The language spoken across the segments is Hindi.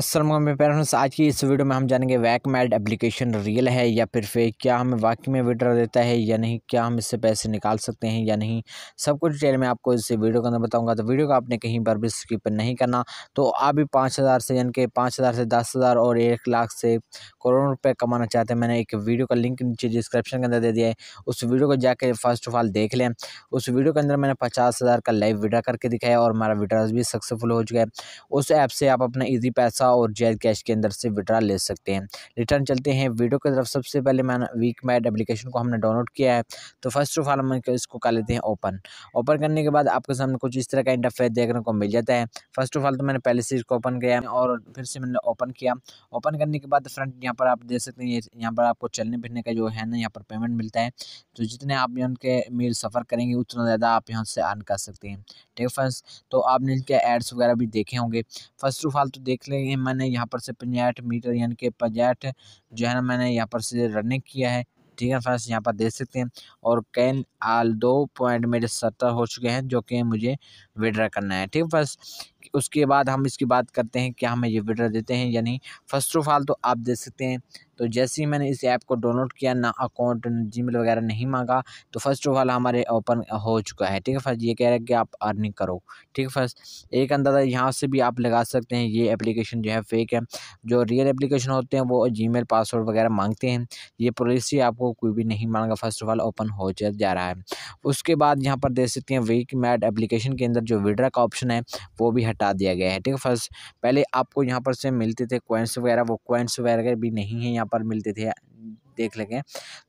असलम पेरेंट्स आज की इस वीडियो में हम जानेंगे वैक मेड एप्लीकेशन रियल है या फिर फेक क्या हमें वाकई में विड्रा देता है या नहीं क्या हम इससे पैसे निकाल सकते हैं या नहीं सब कुछ डिटेल में आपको इस वीडियो के अंदर बताऊंगा तो वीडियो को आपने कहीं पर भी स्किप नहीं करना तो आप भी पाँच हज़ार से यानी कि पाँच हज़ार से दस हज़ार और एक लाख से करोड़ों रुपये कमाना चाहते हैं मैंने एक वीडियो का लिंक नीचे डिस्क्रिप्शन के अंदर दे दिया है उस वीडियो को जाकर फर्स्ट ऑफ ऑल देख लें उस वीडियो के अंदर मैंने पचास हज़ार का लाइव विड्रा करके दिखाया और हमारा विड्रा भी सक्सेसफुल हो चुका है उस ऐप से आप अपना ईजी पैसा विड्रा और जेड कैश के अंदर से विड्रा ले सकते हैं रिटर्न चलते हैं वीडियो की तरफ सबसे पहले मैंने वीक मैड एप्लीकेशन को हमने डाउनलोड किया है तो फर्स्ट ऑफ ऑल हम इसको कर लेते हैं ओपन ओपन करने के बाद आपके सामने कुछ इस तरह का इंटरफेस देखने को मिल जाता है फर्स्ट ऑफ ऑल तो मैंने पहले से इसको ओपन किया और फिर से मैंने ओपन किया ओपन करने के बाद फ्रंट यहाँ पर आप देख सकते हैं यहाँ पर आपको चलने फिरने का जो है ना यहाँ पर पेमेंट मिलता है तो जितने आप उनके मील सफ़र करेंगे उतना ज़्यादा आप यहाँ से अर्न कर सकते हैं ठीक है फर्स्ट तो आपने इनके एड्स वगैरह भी देखे होंगे फर्स्ट ऑफ ऑल तो देख लें लिए मैंने यहाँ पर से पंजाठ मीटर यानी कि पंजाठ जो है ना मैंने यहाँ पर से रनिंग किया है ठीक है फ्रेंड्स यहाँ पर देख सकते हैं और कैन आल दो पॉइंट मेरे सत्तर हो चुके हैं जो कि मुझे विड्रा करना है ठीक है फ्रेंड्स उसके बाद हम इसकी बात करते हैं क्या हमें ये विड्रा देते हैं यानी फर्स्ट ऑफ ऑल तो आप देख सकते हैं तो जैसे ही मैंने इस ऐप को डाउनलोड किया ना अकाउंट जी वगैरह नहीं मांगा तो फर्स्ट ऑफ़ ऑल हमारे ओपन हो चुका है ठीक है फर्स्ट ये कह रहा है कि आप अर्निंग करो ठीक है फर्स्ट एक अंदाज़ा यहाँ से भी आप लगा सकते हैं ये एप्लीकेशन जो है फेक है जो रियल एप्लीकेशन होते हैं वो जी पासवर्ड वगैरह मांगते हैं ये पॉलिसी आपको कोई भी नहीं मांगा फर्स्ट ऑफ ऑल ओपन हो जा रहा है उसके बाद यहाँ पर देख सकते हैं वीक मैट एप्लीकेशन के अंदर जो विड्रा का ऑप्शन है वो भी हटा दिया गया है ठीक है फर्स्ट पहले आपको यहाँ पर से मिलते थे कोइंस वगैरह वो कोइंस वगैरह भी नहीं है यहाँ पर मिलते थे देख लेंगे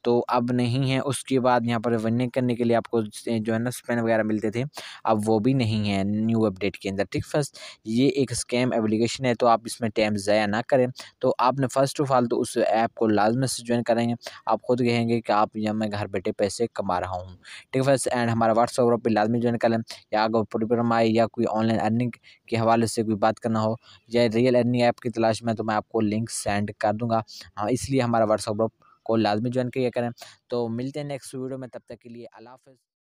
तो अब नहीं है उसके बाद यहाँ पर रनिंग करने के लिए आपको जो है ना स्पेन वगैरह मिलते थे अब वो भी नहीं है न्यू अपडेट के अंदर ठीक फर्स्ट ये एक स्कैम एप्लीकेशन है तो आप इसमें टाइम ज़ाया ना करें तो आपने फ़र्स्ट ऑफ ऑल तो उस ऐप को लाजमत से ज्वाइन करेंगे आप खुद कहेंगे कि आप या मैं घर बैठे पैसे कमा रहा हूँ ठीक फर्स्ट एंड हमारा व्हाट्सअप ग्रुप भी लाजमी ज्वाइन करें या अगर प्रोग्राम आए या कोई ऑनलाइन अर्निंग के हवाले से कोई बात करना हो या रियल अर्निंग ऐप की तलाश में तो मैं आपको लिंक सेंड कर दूँगा हाँ इसलिए हमारा व्हाट्सअप ग्रुप को लाजमी ज्वाइन किया करें तो मिलते हैं नेक्स्ट वीडियो में तब तक के लिए अला हाफ़